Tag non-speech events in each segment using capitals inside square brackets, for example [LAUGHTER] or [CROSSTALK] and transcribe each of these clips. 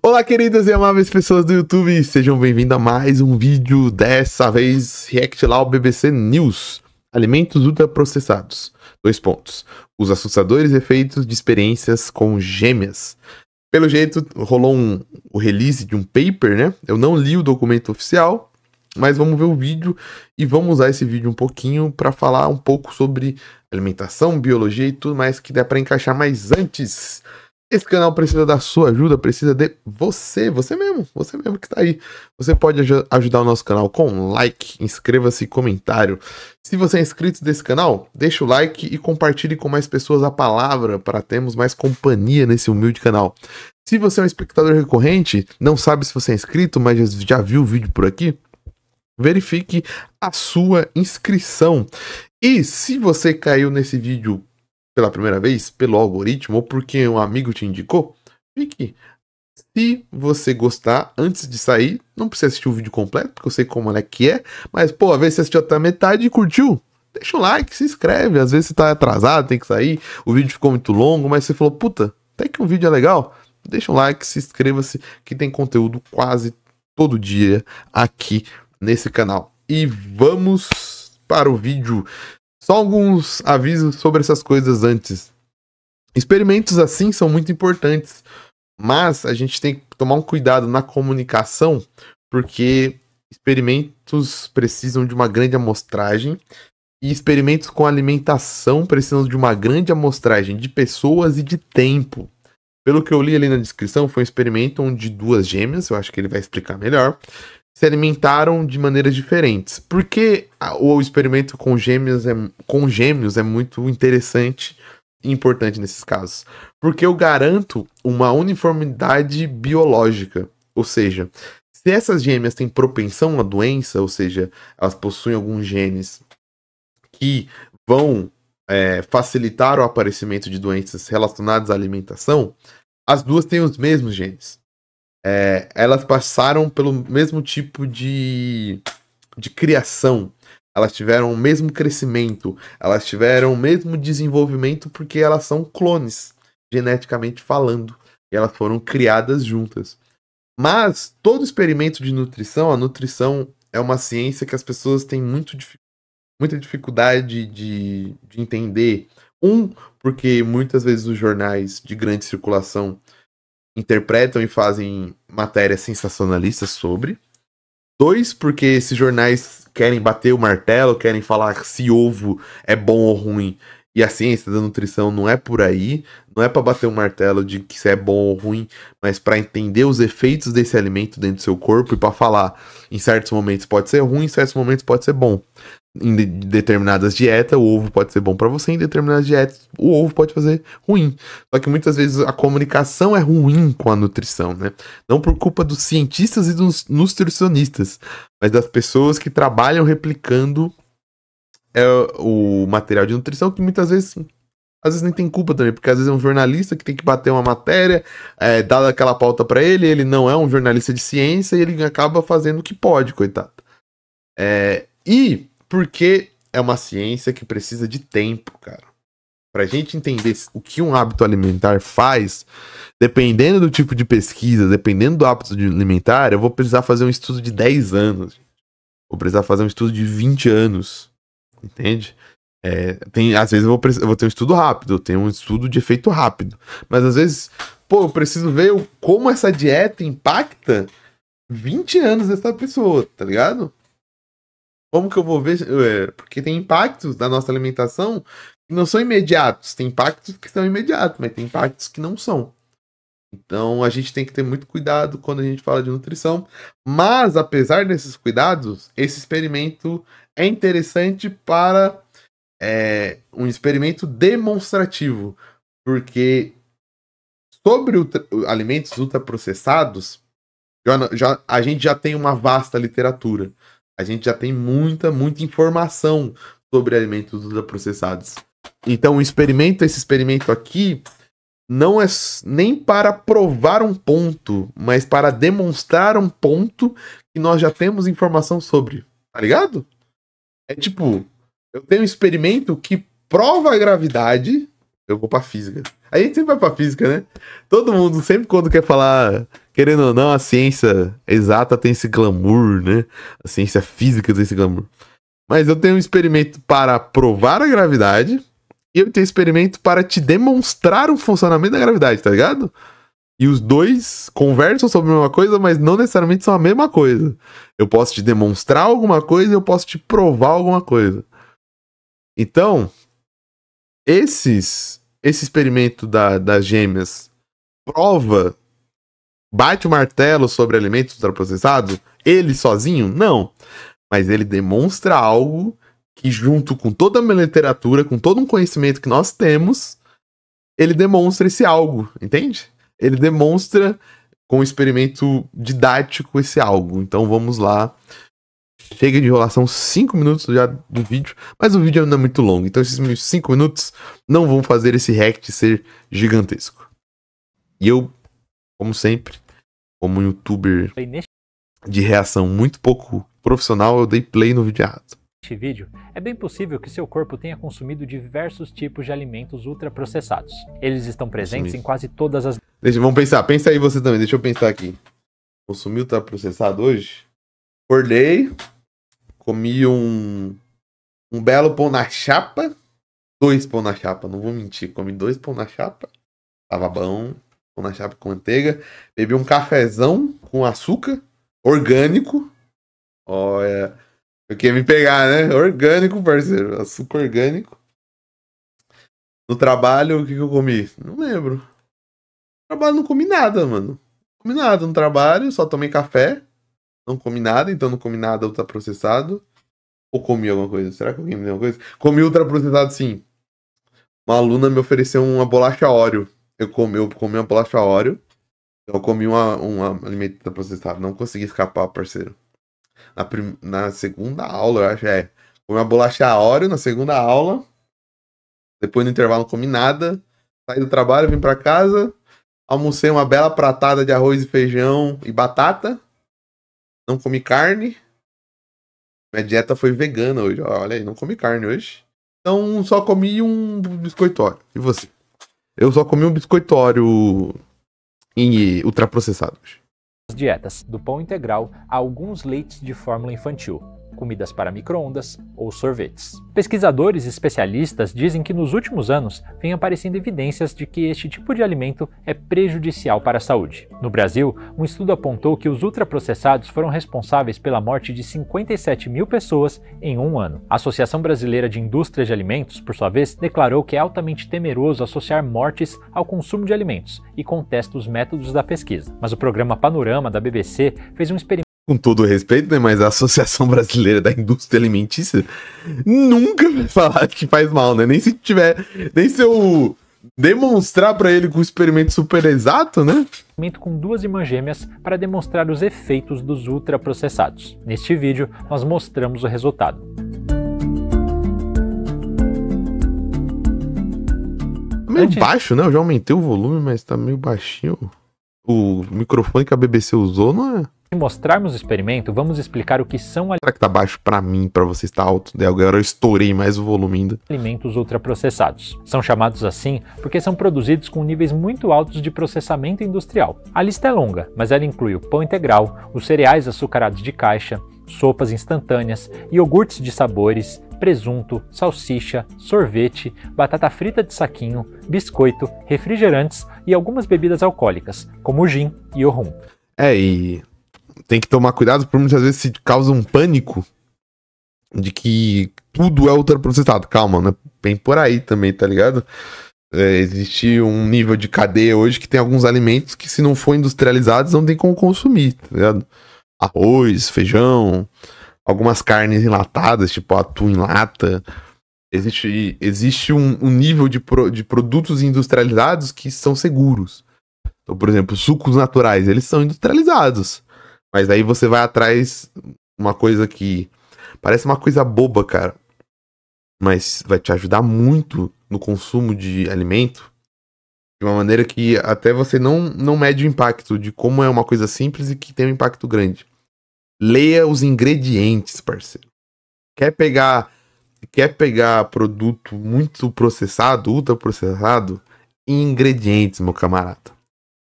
Olá, queridas e amáveis pessoas do YouTube, sejam bem-vindos a mais um vídeo, dessa vez React lá ao BBC News. Alimentos ultraprocessados. Dois pontos. Os assustadores efeitos de experiências com gêmeas. Pelo jeito, rolou um, o release de um paper, né? Eu não li o documento oficial, mas vamos ver o vídeo e vamos usar esse vídeo um pouquinho para falar um pouco sobre alimentação, biologia e tudo mais que dá para encaixar. Mas antes, esse canal precisa da sua ajuda, precisa de você, você mesmo, você mesmo que está aí. Você pode aj ajudar o nosso canal com um like, inscreva-se, comentário. Se você é inscrito desse canal, deixa o like e compartilhe com mais pessoas a palavra para termos mais companhia nesse humilde canal. Se você é um espectador recorrente, não sabe se você é inscrito, mas já viu o vídeo por aqui, verifique a sua inscrição. E se você caiu nesse vídeo pela primeira vez pelo algoritmo ou porque um amigo te indicou, fique. Se você gostar, antes de sair, não precisa assistir o vídeo completo, porque eu sei como é que é, mas, pô, a ver você assistiu até a metade e curtiu, deixa um like, se inscreve. Às vezes você tá atrasado, tem que sair, o vídeo ficou muito longo, mas você falou, puta, até que um vídeo é legal, deixa um like, se inscreva-se, que tem conteúdo quase todo dia aqui nesse canal. E vamos para o vídeo só alguns avisos sobre essas coisas antes. Experimentos assim são muito importantes, mas a gente tem que tomar um cuidado na comunicação, porque experimentos precisam de uma grande amostragem e experimentos com alimentação precisam de uma grande amostragem de pessoas e de tempo. Pelo que eu li ali na descrição, foi um experimento onde duas gêmeas, eu acho que ele vai explicar melhor, se alimentaram de maneiras diferentes. Porque o experimento com gêmeos é, com gêmeos é muito interessante e importante nesses casos. Porque eu garanto uma uniformidade biológica. Ou seja, se essas gêmeas têm propensão à doença, ou seja, elas possuem alguns genes que vão é, facilitar o aparecimento de doenças relacionadas à alimentação, as duas têm os mesmos genes é, elas passaram pelo mesmo tipo de, de criação. Elas tiveram o mesmo crescimento, elas tiveram o mesmo desenvolvimento porque elas são clones, geneticamente falando, e elas foram criadas juntas. Mas todo experimento de nutrição, a nutrição é uma ciência que as pessoas têm muito, muita dificuldade de, de entender. Um, porque muitas vezes os jornais de grande circulação interpretam e fazem matérias sensacionalistas sobre. Dois, porque esses jornais querem bater o martelo, querem falar se ovo é bom ou ruim. E a ciência da nutrição não é por aí, não é para bater o martelo de que se é bom ou ruim, mas para entender os efeitos desse alimento dentro do seu corpo e para falar em certos momentos pode ser ruim, em certos momentos pode ser bom em determinadas dietas, o ovo pode ser bom para você, em determinadas dietas, o ovo pode fazer ruim. Só que muitas vezes a comunicação é ruim com a nutrição, né? Não por culpa dos cientistas e dos nutricionistas, mas das pessoas que trabalham replicando é, o material de nutrição, que muitas vezes sim. Às vezes nem tem culpa também, porque às vezes é um jornalista que tem que bater uma matéria, é, dá aquela pauta para ele, ele não é um jornalista de ciência e ele acaba fazendo o que pode, coitado. É, e porque é uma ciência que precisa de tempo, cara. Pra gente entender o que um hábito alimentar faz, dependendo do tipo de pesquisa, dependendo do hábito alimentar, eu vou precisar fazer um estudo de 10 anos. Vou precisar fazer um estudo de 20 anos. Entende? É, tem, às vezes eu vou, eu vou ter um estudo rápido, eu tenho um estudo de efeito rápido. Mas às vezes, pô, eu preciso ver como essa dieta impacta 20 anos dessa pessoa, tá ligado? Como que eu vou ver? Porque tem impactos da nossa alimentação que não são imediatos. Tem impactos que são imediatos, mas tem impactos que não são. Então a gente tem que ter muito cuidado quando a gente fala de nutrição. Mas apesar desses cuidados, esse experimento é interessante para é, um experimento demonstrativo, porque sobre alimentos ultraprocessados já, já, a gente já tem uma vasta literatura a gente já tem muita, muita informação sobre alimentos ultraprocessados. Então, o experimento, esse experimento aqui, não é nem para provar um ponto, mas para demonstrar um ponto que nós já temos informação sobre. Tá ligado? É tipo, eu tenho um experimento que prova a gravidade eu vou pra física. A gente sempre vai pra física, né? Todo mundo sempre quando quer falar, querendo ou não, a ciência exata tem esse glamour, né? A ciência física tem esse glamour. Mas eu tenho um experimento para provar a gravidade e eu tenho um experimento para te demonstrar o funcionamento da gravidade, tá ligado? E os dois conversam sobre uma coisa, mas não necessariamente são a mesma coisa. Eu posso te demonstrar alguma coisa e eu posso te provar alguma coisa. Então, esses esse experimento da, das gêmeas prova bate o martelo sobre alimentos ultraprocessados ele sozinho não mas ele demonstra algo que junto com toda a minha literatura com todo um conhecimento que nós temos ele demonstra esse algo entende ele demonstra com um experimento didático esse algo então vamos lá Chega de enrolação, 5 minutos já do vídeo, mas o vídeo ainda é muito longo, então esses 5 minutos não vão fazer esse react ser gigantesco. E eu, como sempre, como um youtuber de reação muito pouco profissional, eu dei play no vídeo errado. Neste vídeo, é bem possível que seu corpo tenha consumido diversos tipos de alimentos ultraprocessados. Eles estão presentes em quase todas as. Deixa, vamos pensar, pensa aí você também, deixa eu pensar aqui. Consumi ultraprocessado tá hoje? Acordei, Comi um, um belo pão na chapa. Dois pão na chapa, não vou mentir. Comi dois pão na chapa. Tava bom. Pão na chapa com manteiga. Bebi um cafezão com açúcar. Orgânico. Olha. Eu queria me pegar, né? Orgânico, parceiro. Açúcar orgânico. No trabalho, o que, que eu comi? Não lembro. No trabalho não comi nada, mano. Não comi nada no trabalho, só tomei café não comi nada, então não comi nada ultraprocessado. Ou comi alguma coisa? Será que alguém me deu alguma coisa? Comi ultraprocessado sim. Uma aluna me ofereceu uma bolacha óleo. Eu comi, eu comi uma bolacha óleo. Eu comi um uma alimento ultraprocessado. Não consegui escapar, parceiro. Na, prim... na segunda aula, eu acho, é. Comi uma bolacha óleo na segunda aula. Depois no intervalo não comi nada. Saí do trabalho, vim para casa. Almocei uma bela pratada de arroz e feijão e batata não comi carne. Minha dieta foi vegana hoje. Olha aí, não comi carne hoje. Então só comi um biscoitório. E você? Eu só comi um biscoitório em ultraprocessados. Dietas, do pão integral a alguns leites de fórmula infantil comidas para microondas ou sorvetes. Pesquisadores e especialistas dizem que nos últimos anos vem aparecendo evidências de que este tipo de alimento é prejudicial para a saúde. No Brasil, um estudo apontou que os ultraprocessados foram responsáveis pela morte de 57 mil pessoas em um ano. A Associação Brasileira de Indústria de Alimentos, por sua vez, declarou que é altamente temeroso associar mortes ao consumo de alimentos e contesta os métodos da pesquisa. Mas o programa Panorama da BBC fez um experimento com todo respeito, né? Mas a Associação Brasileira da Indústria Alimentícia nunca vai falar que faz mal, né? Nem se tiver. Nem se eu demonstrar para ele com um experimento super exato, né? com duas irmãs gêmeas para demonstrar os efeitos dos ultraprocessados. Neste vídeo, nós mostramos o resultado. Tá meio Antes... baixo, né? Eu já aumentei o volume, mas tá meio baixinho. O microfone que a BBC usou não é. Se mostrarmos o experimento, vamos explicar o que são Será que tá baixo para mim, para você estar alto? Né? Agora eu estourei mais o volume ainda. Alimentos ultraprocessados. São chamados assim porque são produzidos com níveis muito altos de processamento industrial. A lista é longa, mas ela inclui o pão integral, os cereais açucarados de caixa, sopas instantâneas, iogurtes de sabores, presunto, salsicha, sorvete, batata frita de saquinho, biscoito, refrigerantes e algumas bebidas alcoólicas, como o gin e o rum. É, e tem que tomar cuidado, porque muitas vezes se causa um pânico de que tudo é ultraprocessado. Calma, né? Bem por aí também, tá ligado? É, existe um nível de cadeia hoje que tem alguns alimentos que, se não for industrializados, não tem como consumir, tá ligado? Arroz, feijão, algumas carnes enlatadas, tipo atum em lata. Existe, existe um, um nível de, pro, de produtos industrializados que são seguros. Então, por exemplo, sucos naturais, eles são industrializados. Mas daí você vai atrás uma coisa que parece uma coisa boba, cara, mas vai te ajudar muito no consumo de alimento de uma maneira que até você não, não mede o impacto de como é uma coisa simples e que tem um impacto grande. Leia os ingredientes, parceiro. Quer pegar quer pegar produto muito processado, ultra processado, ingredientes, meu camarada.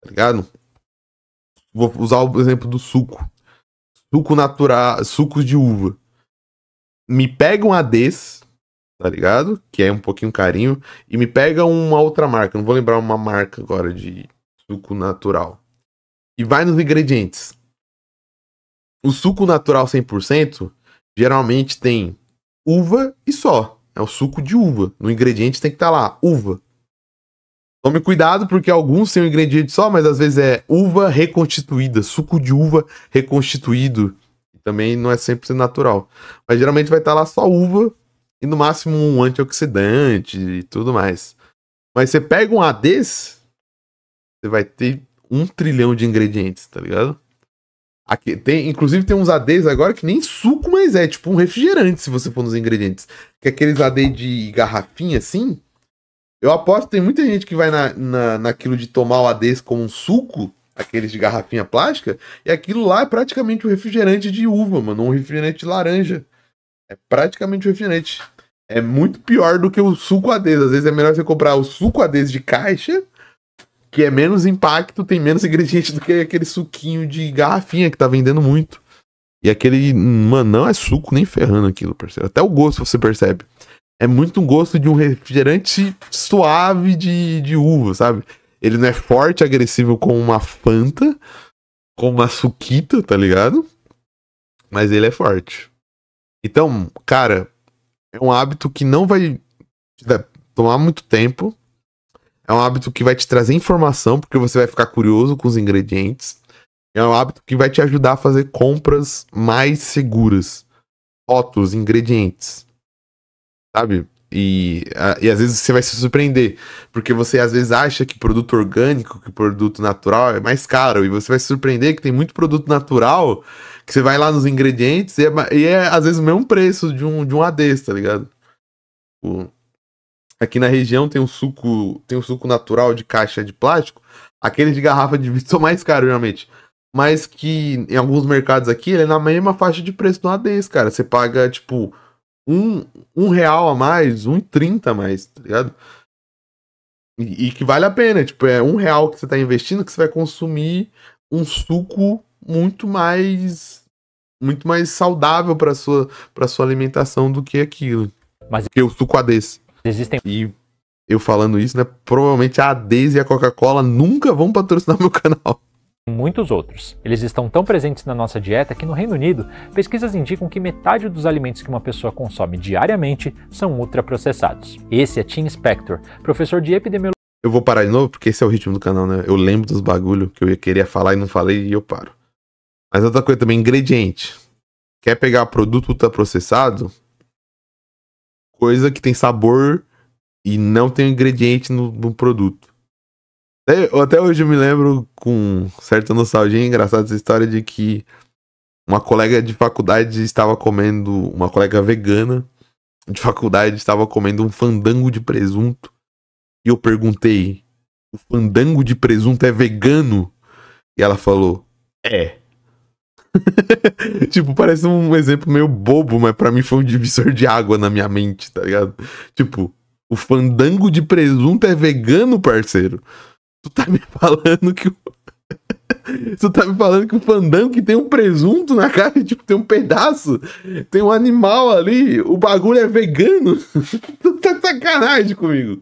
Tá ligado? Vou usar o exemplo do suco. Suco natural, sucos de uva. Me pega um ADs, tá ligado? Que é um pouquinho carinho. E me pega uma outra marca. Não vou lembrar uma marca agora de suco natural. E vai nos ingredientes. O suco natural 100% geralmente tem uva e só. É o suco de uva. No ingrediente tem que estar tá lá, uva. Tome cuidado, porque alguns têm um ingrediente só, mas às vezes é uva reconstituída, suco de uva reconstituído. Também não é 100% natural. Mas geralmente vai estar lá só uva e no máximo um antioxidante e tudo mais. Mas você pega um A você vai ter um trilhão de ingredientes, tá ligado? Aqui, tem, inclusive tem uns ADs agora que nem suco mas é, é, tipo um refrigerante se você for nos ingredientes. Que é aqueles AD de garrafinha assim, eu aposto tem muita gente que vai na, na, naquilo de tomar o Ades como um suco, aqueles de garrafinha plástica, e aquilo lá é praticamente um refrigerante de uva, mano, um refrigerante de laranja. É praticamente um refrigerante. É muito pior do que o suco Ades Às vezes é melhor você comprar o suco Ades de caixa, que é menos impacto, tem menos [LAUGHS] ingrediente do que aquele suquinho de garrafinha que tá vendendo muito. E aquele, mano, não é suco nem ferrando aquilo, parceiro. Até o gosto você percebe é muito um gosto de um refrigerante suave de, de uva, sabe? Ele não é forte, agressivo como uma Fanta, como uma Suquita, tá ligado? Mas ele é forte. Então, cara, é um hábito que não vai tomar muito tempo. É um hábito que vai te trazer informação, porque você vai ficar curioso com os ingredientes. É um hábito que vai te ajudar a fazer compras mais seguras. Rótulos, ingredientes sabe? E, a, e às vezes você vai se surpreender, porque você às vezes acha que produto orgânico, que produto natural é mais caro, e você vai se surpreender que tem muito produto natural que você vai lá nos ingredientes e é, e é às vezes o mesmo preço de um, de um ad tá ligado? O, aqui na região tem um suco, tem um suco natural de caixa de plástico, aquele de garrafa de vidro [LAUGHS] são mais caros, realmente mas que em alguns mercados aqui ele é na mesma faixa de preço do ad cara. Você paga, tipo, um, um real a mais, um e trinta a mais, tá ligado? E, e, que vale a pena, tipo, é um real que você tá investindo que você vai consumir um suco muito mais muito mais saudável para sua para sua alimentação do que aquilo. Mas que o suco ADES. Existem e eu falando isso, né? Provavelmente a ADES e a Coca-Cola nunca vão patrocinar [LAUGHS] meu canal muitos outros. Eles estão tão presentes na nossa dieta que no Reino Unido, pesquisas indicam que metade dos alimentos que uma pessoa consome diariamente são ultraprocessados. Esse é Tim Spector, professor de epidemiologia eu vou parar de novo, porque esse é o ritmo do canal, né? Eu lembro dos bagulho que eu ia querer falar e não falei e eu paro. Mas outra coisa também, ingrediente. Quer pegar produto ultraprocessado? Coisa que tem sabor e não tem ingrediente no, no produto. Eu, até hoje eu me lembro com certa nostalgia engraçada essa história de que uma colega de faculdade estava comendo, uma colega vegana de faculdade estava comendo um fandango de presunto. E eu perguntei: "O fandango de presunto é vegano?" E ela falou: "É". [LAUGHS] tipo, parece um exemplo meio bobo, mas para mim foi um divisor de água na minha mente, tá ligado? Tipo, o fandango de presunto é vegano, parceiro. Tu tá me falando que o. [LAUGHS] tu tá me falando que o fandango que tem um presunto na cara, [LAUGHS] tipo, tem um pedaço, tem um animal ali, o bagulho é vegano. [LAUGHS] tu tá sacanagem comigo.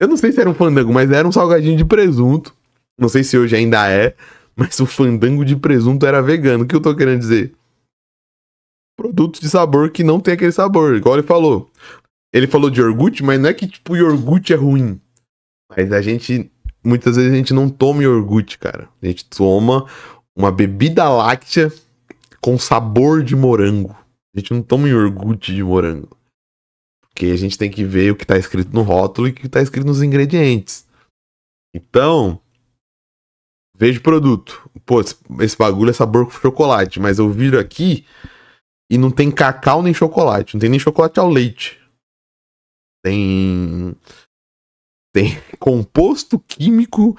Eu não sei se era um fandango, mas era um salgadinho de presunto. Não sei se hoje ainda é, mas o fandango de presunto era vegano. O que eu tô querendo dizer? Produto de sabor que não tem aquele sabor, igual ele falou. Ele falou de iogurte, mas não é que tipo iogurte é ruim. Mas a gente muitas vezes a gente não toma iogurte, cara. A gente toma uma bebida láctea com sabor de morango. A gente não toma iogurte de morango. Porque a gente tem que ver o que está escrito no rótulo e o que está escrito nos ingredientes. Então, vejo o produto. Pô, esse bagulho é sabor com chocolate, mas eu viro aqui e não tem cacau nem chocolate. Não tem nem chocolate ao leite. Tem tem composto químico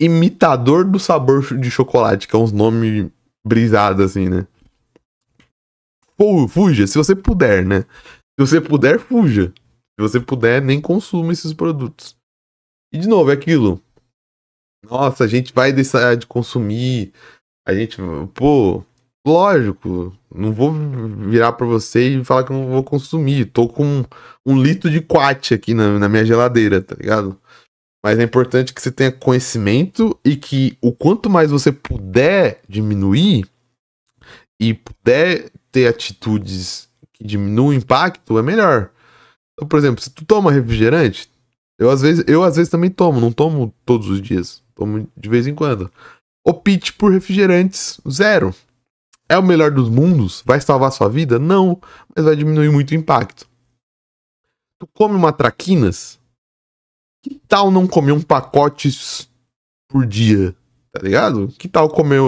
imitador do sabor de chocolate, que é uns nomes brisados assim, né? Pô, fuja, se você puder, né? Se você puder, fuja. Se você puder, nem consuma esses produtos. E de novo, é aquilo. Nossa, a gente vai deixar de consumir. A gente, pô, Lógico, não vou virar para você e falar que eu não vou consumir. Tô com um, um litro de quate aqui na, na minha geladeira, tá ligado? Mas é importante que você tenha conhecimento e que o quanto mais você puder diminuir e puder ter atitudes que diminuam o impacto, é melhor. Então, por exemplo, se tu toma refrigerante, eu às vezes, eu às vezes também tomo, não tomo todos os dias, tomo de vez em quando. opite por refrigerantes zero. É o melhor dos mundos? Vai salvar sua vida? Não, mas vai diminuir muito o impacto. Tu come uma traquinas? Que tal não comer um pacote por dia? Tá ligado? Que tal comer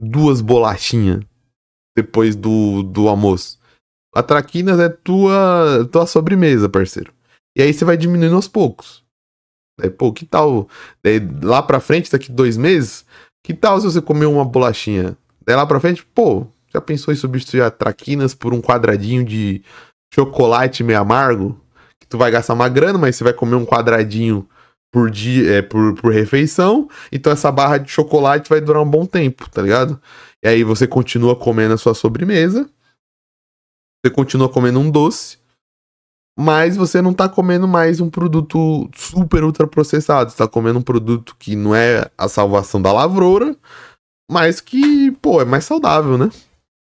duas bolachinhas depois do, do almoço? A traquinas é tua, tua sobremesa, parceiro. E aí você vai diminuindo aos poucos. Daí, pô, que tal? Daí, lá pra frente, daqui dois meses, que tal se você comer uma bolachinha? Daí lá pra frente, pô, já pensou em substituir a traquinas por um quadradinho de chocolate meio amargo? Que tu vai gastar uma grana, mas você vai comer um quadradinho por dia, é, por, por refeição. Então essa barra de chocolate vai durar um bom tempo, tá ligado? E aí você continua comendo a sua sobremesa. Você continua comendo um doce. Mas você não tá comendo mais um produto super processado. Você tá comendo um produto que não é a salvação da lavoura mas que, pô, é mais saudável, né?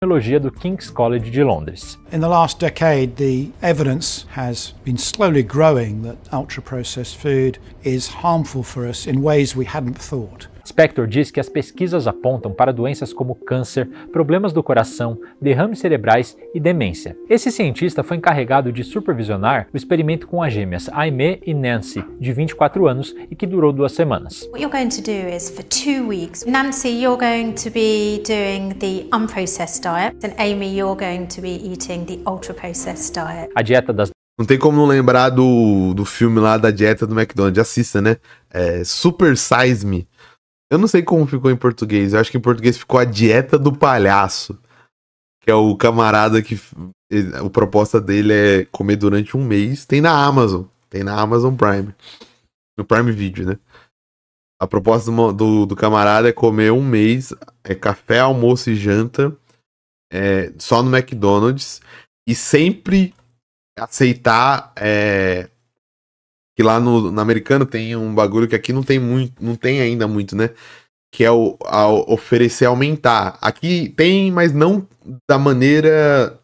Trilogia do King's College de Londres. In the last decade, the evidence has been slowly growing that ultra-processed food is harmful for us in ways we hadn't thought. Spector diz que as pesquisas apontam para doenças como câncer, problemas do coração, derrames cerebrais e demência. Esse cientista foi encarregado de supervisionar o experimento com as gêmeas Aimee e Nancy, de 24 anos e que durou duas semanas. What you're going to do is for two weeks, Nancy, you're going to be doing the unprocessed diet, and Amy, you're going to be eating the ultra-processed diet. A dieta das não tem como não lembrar do, do filme lá da dieta do McDonald's. Assista, né? É, Super Size Me. Eu não sei como ficou em português. Eu acho que em português ficou a dieta do palhaço. Que é o camarada que. A proposta dele é comer durante um mês. Tem na Amazon. Tem na Amazon Prime. No Prime Video, né? A proposta do, do, do camarada é comer um mês. É café, almoço e janta. É, só no McDonald's. E sempre aceitar é, que lá no, no americano tem um bagulho que aqui não tem muito, não tem ainda muito, né? Que é o oferecer aumentar. Aqui tem, mas não da maneira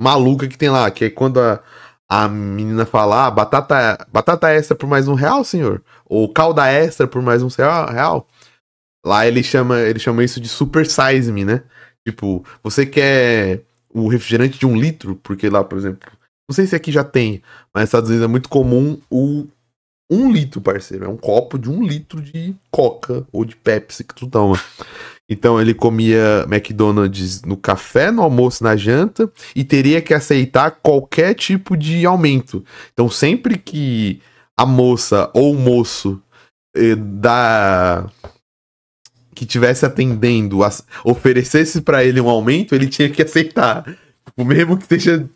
maluca que tem lá, que é quando a, a menina fala, ah, batata, batata extra por mais um real, senhor? Ou calda extra por mais um real? Lá ele chama, ele chama isso de super size me, né? Tipo, você quer o refrigerante de um litro, porque lá, por exemplo, não sei se aqui já tem, mas nos Estados Unidos é muito comum o um litro, parceiro. É um copo de um litro de coca ou de Pepsi que tu toma. Então ele comia McDonald's no café, no almoço, na janta e teria que aceitar qualquer tipo de aumento. Então sempre que a moça ou o moço eh, da que tivesse atendendo oferecesse para ele um aumento, ele tinha que aceitar. O tipo, mesmo que seja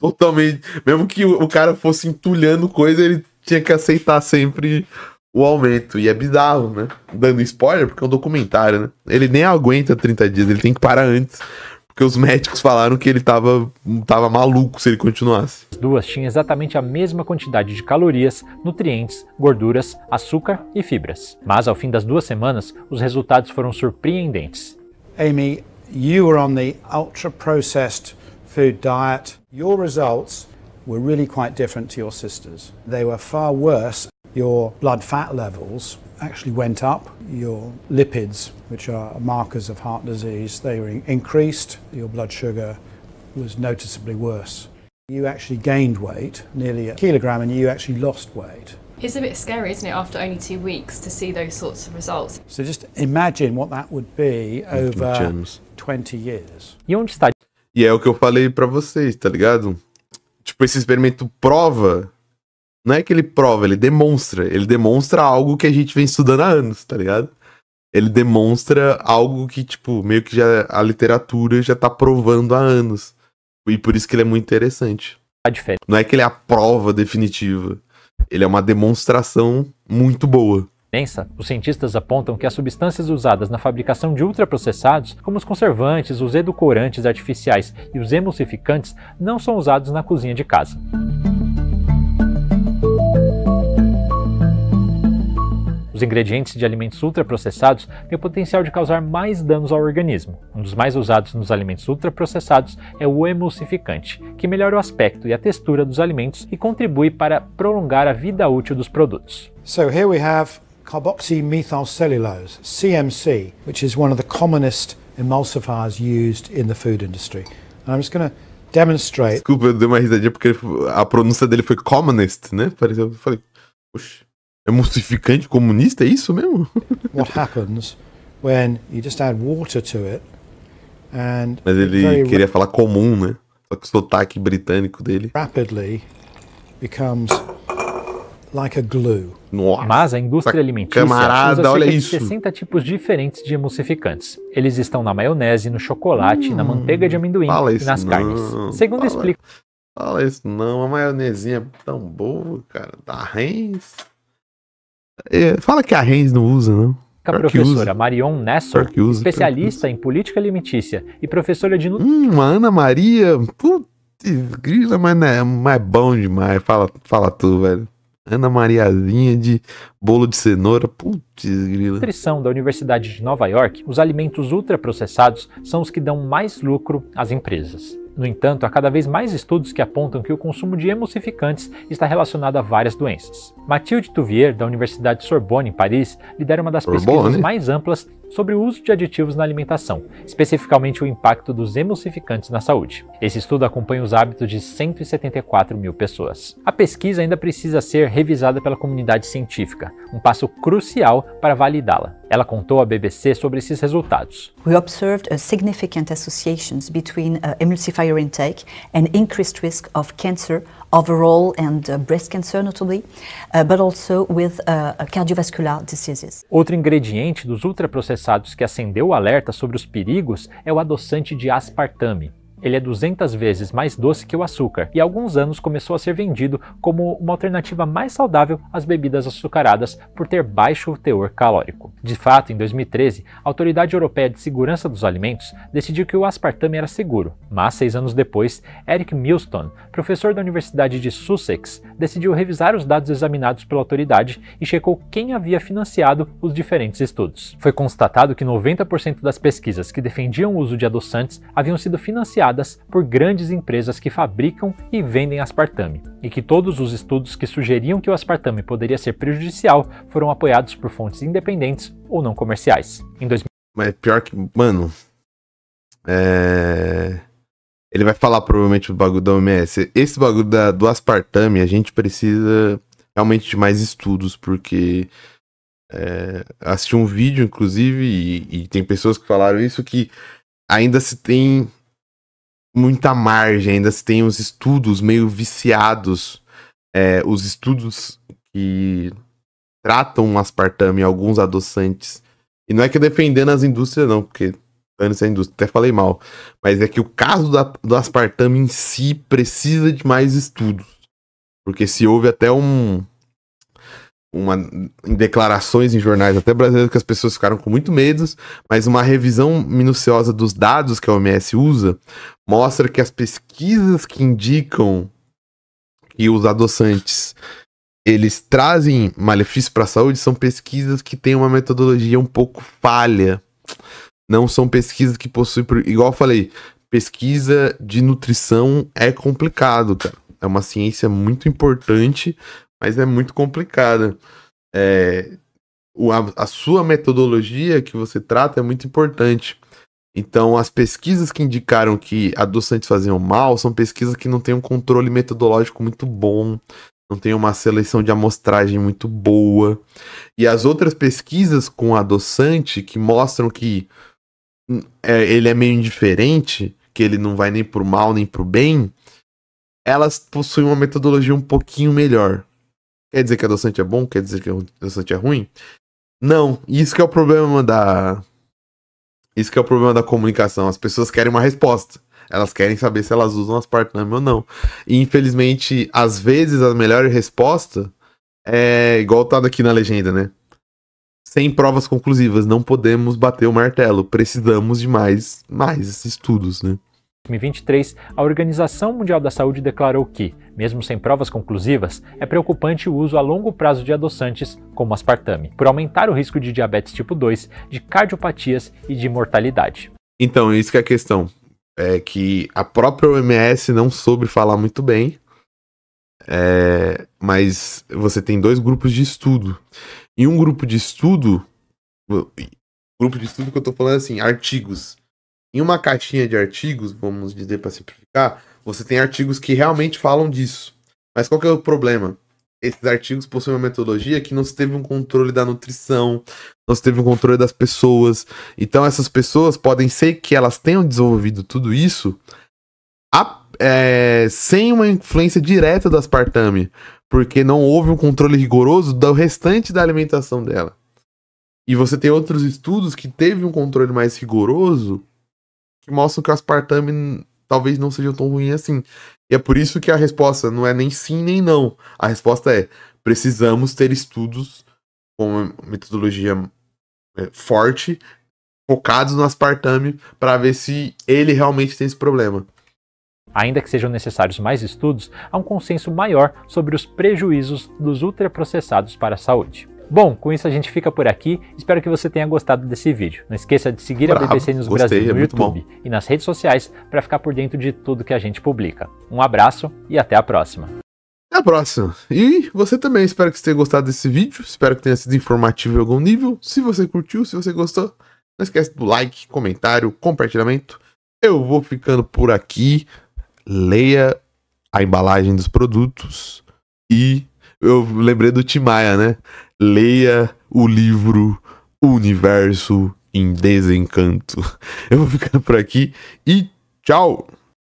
totalmente. Mesmo que o cara fosse entulhando coisa, ele tinha que aceitar sempre o aumento. E é bizarro, né? Dando spoiler, porque é um documentário, né? Ele nem aguenta 30 dias, ele tem que parar antes. Porque os médicos falaram que ele tava, tava maluco se ele continuasse. As duas tinham exatamente a mesma quantidade de calorias, nutrientes, gorduras, açúcar e fibras. Mas ao fim das duas semanas, os resultados foram surpreendentes. Amy, you were on the ultra processed food diet. Your results were really quite different to your sister's. They were far worse. Your blood fat levels actually went up. Your lipids, which are markers of heart disease, they were increased. Your blood sugar was noticeably worse. You actually gained weight, nearly a kilogram, and you actually lost weight. It's a bit scary, isn't it, after only two weeks to see those sorts of results? So just imagine what that would be over 20 years. You want E é o que eu falei para vocês, tá ligado? Tipo, esse experimento prova. Não é que ele prova, ele demonstra. Ele demonstra algo que a gente vem estudando há anos, tá ligado? Ele demonstra algo que, tipo, meio que já a literatura já tá provando há anos. E por isso que ele é muito interessante. Não é que ele é a prova definitiva. Ele é uma demonstração muito boa. Pensa, os cientistas apontam que as substâncias usadas na fabricação de ultraprocessados, como os conservantes, os edulcorantes artificiais e os emulsificantes, não são usados na cozinha de casa. Os ingredientes de alimentos ultraprocessados têm o potencial de causar mais danos ao organismo. Um dos mais usados nos alimentos ultraprocessados é o emulsificante, que melhora o aspecto e a textura dos alimentos e contribui para prolongar a vida útil dos produtos. So here we have carboxymethylcellulose, CMC, which is one of the commonest emulsifiers used in the food industry. And I'm just going to demonstrate. Desculpa, eu dei uma risadinha porque a pronúncia dele foi commonest, né? Pareceu, eu falei, puxa, emulsificante comunista, é isso mesmo? [LAUGHS] What happens when you just add water to it and Mas ele queria falar comum, né? Só que o sotaque britânico dele rapidly becomes Nossa. Mas a indústria alimentícia Camarada, usa olha isso. 60 tipos diferentes de emulsificantes. Eles estão na maionese, no chocolate, hum, na manteiga de amendoim e nas não, carnes. Segundo explica. Fala isso não, a maionezinha é tão boa, cara, da Renz. É, fala que a Renz não usa, não. A professora Marion Nessor, especialista em política alimentícia e professora de... nutrição. Hum, Ana Maria, putz, grila, mas, é, mas é bom demais, fala, fala tu, velho. Ana Mariazinha de bolo de cenoura. Putz, grila. Nutrição da Universidade de Nova York, os alimentos ultraprocessados são os que dão mais lucro às empresas. No entanto, há cada vez mais estudos que apontam que o consumo de emulsificantes está relacionado a várias doenças. Mathilde Tuvier, da Universidade Sorbonne, em Paris, lidera uma das Sorbonne. pesquisas mais amplas sobre o uso de aditivos na alimentação, especificamente o impacto dos emulsificantes na saúde. Esse estudo acompanha os hábitos de 174 mil pessoas. A pesquisa ainda precisa ser revisada pela comunidade científica, um passo crucial para validá-la. Ela contou à BBC sobre esses resultados. We observed a uh, significant associations between uh, emulsifier intake and increased risk of cancer overall and uh, breast cancer notably, uh, but also with uh, uh cardiovascular diseases. Outro ingrediente dos ultraprocessados que acendeu o alerta sobre os perigos é o adoçante de aspartame. Ele é 200 vezes mais doce que o açúcar e há alguns anos começou a ser vendido como uma alternativa mais saudável às bebidas açucaradas por ter baixo teor calórico. De fato, em 2013, a Autoridade Europeia de Segurança dos Alimentos decidiu que o aspartame era seguro, mas seis anos depois, Eric Milston, professor da Universidade de Sussex, decidiu revisar os dados examinados pela autoridade e checou quem havia financiado os diferentes estudos. Foi constatado que 90% das pesquisas que defendiam o uso de adoçantes haviam sido financiadas fabricadas por grandes empresas que fabricam e vendem aspartame, e que todos os estudos que sugeriam que o aspartame poderia ser prejudicial foram apoiados por fontes independentes ou não comerciais. Em 2000... Mas é pior que, mano, é... Ele vai falar provavelmente do bagulho da OMS. Esse bagulho da, do aspartame, a gente precisa realmente de mais estudos, porque é, assisti um vídeo, inclusive, e, e, tem pessoas que falaram isso, que ainda se tem muita margem, ainda se tem os estudos meio viciados, é, os estudos que tratam o aspartame e alguns adoçantes. E não é que defendendo as indústrias, não, porque antes a indústria, até falei mal. Mas é que o caso da, do aspartame em si precisa de mais estudos. Porque se houve até um, uma, em declarações em jornais até brasileiros que as pessoas ficaram com muito medo, mas uma revisão minuciosa dos dados que a OMS usa mostra que as pesquisas que indicam que os adoçantes eles trazem malefícios para a saúde são pesquisas que têm uma metodologia um pouco falha. Não são pesquisas que possuem, igual eu falei, pesquisa de nutrição é complicado, cara. É uma ciência muito importante, mas é muito complicado. É, o, a, a sua metodologia que você trata é muito importante. Então, as pesquisas que indicaram que adoçantes faziam mal são pesquisas que não têm um controle metodológico muito bom, não tem uma seleção de amostragem muito boa. E as outras pesquisas com adoçante que mostram que hum, é, ele é meio indiferente, que ele não vai nem pro mal nem pro bem, elas possuem uma metodologia um pouquinho melhor. Quer dizer que adoçante é bom? Quer dizer que adoçante é ruim? Não, isso que é o problema da. Isso que é o problema da comunicação. As pessoas querem uma resposta. Elas querem saber se elas usam aspartame ou não. E infelizmente, às vezes a melhor resposta é igual tá aqui na legenda, né? Sem provas conclusivas, não podemos bater o martelo. Precisamos de mais, mais estudos, né? Em 2023, a Organização Mundial da Saúde declarou que, mesmo sem provas conclusivas, é preocupante o uso a longo prazo de adoçantes, como aspartame, por aumentar o risco de diabetes tipo 2, de cardiopatias e de mortalidade. Então, é isso que é a questão. É que a própria OMS não soube falar muito bem, é, mas você tem dois grupos de estudo. E um grupo de estudo. Grupo de estudo que eu tô falando é assim, artigos em uma caixinha de artigos, vamos dizer para simplificar, você tem artigos que realmente falam disso. Mas qual que é o problema? Esses artigos possuem uma metodologia que não se teve um controle da nutrição, não se teve um controle das pessoas. Então essas pessoas podem ser que elas tenham desenvolvido tudo isso a, é, sem uma influência direta do aspartame, porque não houve um controle rigoroso do restante da alimentação dela. E você tem outros estudos que teve um controle mais rigoroso que mostram que o aspartame talvez não seja tão ruim assim. E é por isso que a resposta não é nem sim nem não. A resposta é: precisamos ter estudos com metodologia é, forte, focados no aspartame, para ver se ele realmente tem esse problema. Ainda que sejam necessários mais estudos, há um consenso maior sobre os prejuízos dos ultraprocessados para a saúde. Bom, com isso a gente fica por aqui. Espero que você tenha gostado desse vídeo. Não esqueça de seguir Bravo, a BBC News Brasil é no é YouTube e nas redes sociais para ficar por dentro de tudo que a gente publica. Um abraço e até a próxima. Até a próxima. E você também, espero que você tenha gostado desse vídeo. Espero que tenha sido informativo em algum nível. Se você curtiu, se você gostou, não esquece do like, comentário, compartilhamento. Eu vou ficando por aqui. Leia a embalagem dos produtos. E eu lembrei do Timaya, né? leia o livro Universo em Desencanto. [LAUGHS] Eu vou ficando por aqui e tchau!